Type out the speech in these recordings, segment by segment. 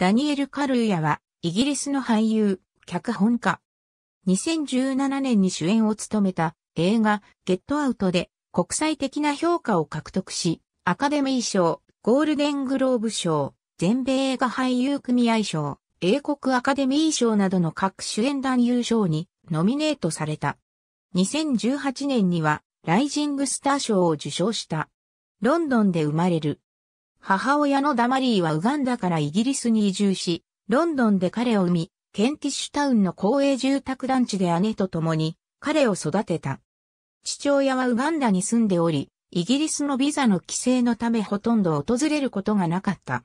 ダニエル・カルーヤは、イギリスの俳優、脚本家。2017年に主演を務めた映画、ゲットアウトで国際的な評価を獲得し、アカデミー賞、ゴールデングローブ賞、全米映画俳優組合賞、英国アカデミー賞などの各主演男優賞にノミネートされた。2018年には、ライジングスター賞を受賞した。ロンドンで生まれる。母親のダマリーはウガンダからイギリスに移住し、ロンドンで彼を産み、ケンティッシュタウンの公営住宅団地で姉と共に彼を育てた。父親はウガンダに住んでおり、イギリスのビザの規制のためほとんど訪れることがなかった。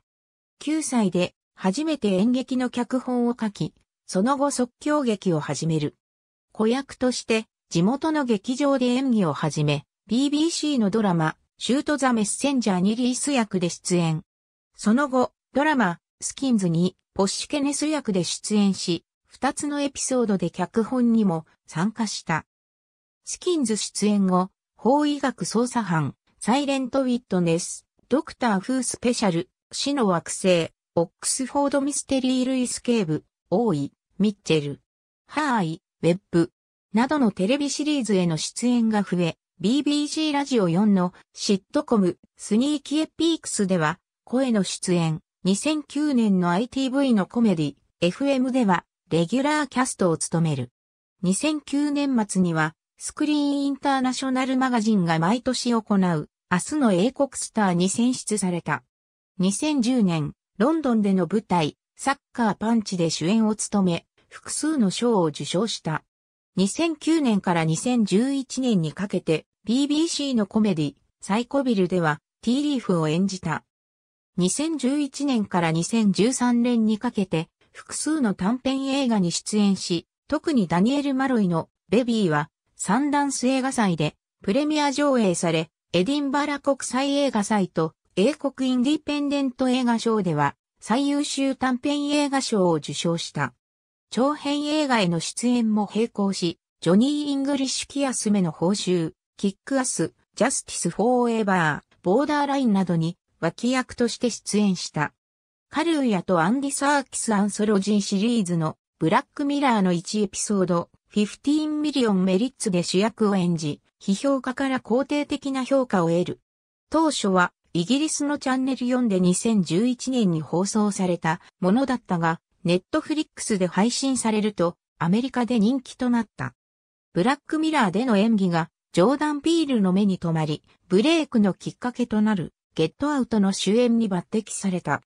9歳で初めて演劇の脚本を書き、その後即興劇を始める。子役として地元の劇場で演技を始め、BBC のドラマ、シュート・ザ・メッセンジャーにリース役で出演。その後、ドラマ、スキンズにポッシュ・ケネス役で出演し、二つのエピソードで脚本にも参加した。スキンズ出演後、法医学捜査班、サイレント・ウィットネス、ドクター・フースペシャル、死の惑星、オックスフォード・ミステリー・ルイス・ケーブ、王位、ミッチェル、ハーイ、ウェッブ、などのテレビシリーズへの出演が増え、BBC ラジオ4のシットコムスニーキエピークスでは声の出演2009年の ITV のコメディ FM ではレギュラーキャストを務める。2009年末にはスクリーンインターナショナルマガジンが毎年行う明日の英国スターに選出された。2010年ロンドンでの舞台サッカーパンチで主演を務め複数の賞を受賞した。2009年から2011年にかけて BBC のコメディ、サイコビルでは T リーフを演じた。2011年から2013年にかけて複数の短編映画に出演し、特にダニエル・マロイのベビーはサンダンス映画祭でプレミア上映され、エディンバラ国際映画祭と英国インディペンデント映画賞では最優秀短編映画賞を受賞した。長編映画への出演も並行し、ジョニー・イングリッシュ・キアスメの報酬、キックアス、ジャスティス・フォーエバー、ボーダーラインなどに脇役として出演した。カルーヤとアンディ・サーキス・アンソロジーシリーズのブラックミラーの1エピソード、15ミリオンメリッツで主役を演じ、批評家から肯定的な評価を得る。当初はイギリスのチャンネル4で2011年に放送されたものだったが、ネットフリックスで配信されると、アメリカで人気となった。ブラックミラーでの演技が、ジョーダン・ピールの目に留まり、ブレイクのきっかけとなる、ゲットアウトの主演に抜擢された。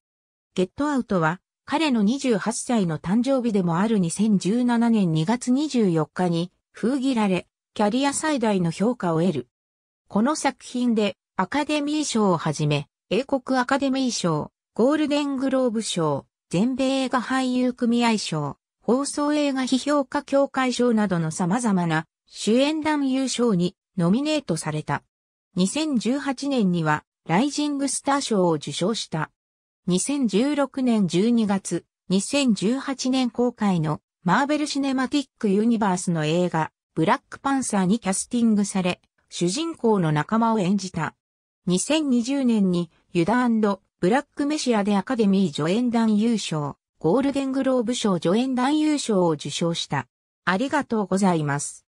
ゲットアウトは、彼の28歳の誕生日でもある2017年2月24日に封切られ、キャリア最大の評価を得る。この作品でアカデミー賞をはじめ、英国アカデミー賞、ゴールデングローブ賞、全米映画俳優組合賞、放送映画批評家協会賞などの様々な主演男優賞にノミネートされた。2018年にはライジングスター賞を受賞した。2016年12月、2018年公開のマーベル・シネマティック・ユニバースの映画、ブラックパンサーにキャスティングされ、主人公の仲間を演じた。2020年にユダブラックメシアでアカデミー助演団優勝、ゴールデングローブ賞助演団優勝を受賞した。ありがとうございます。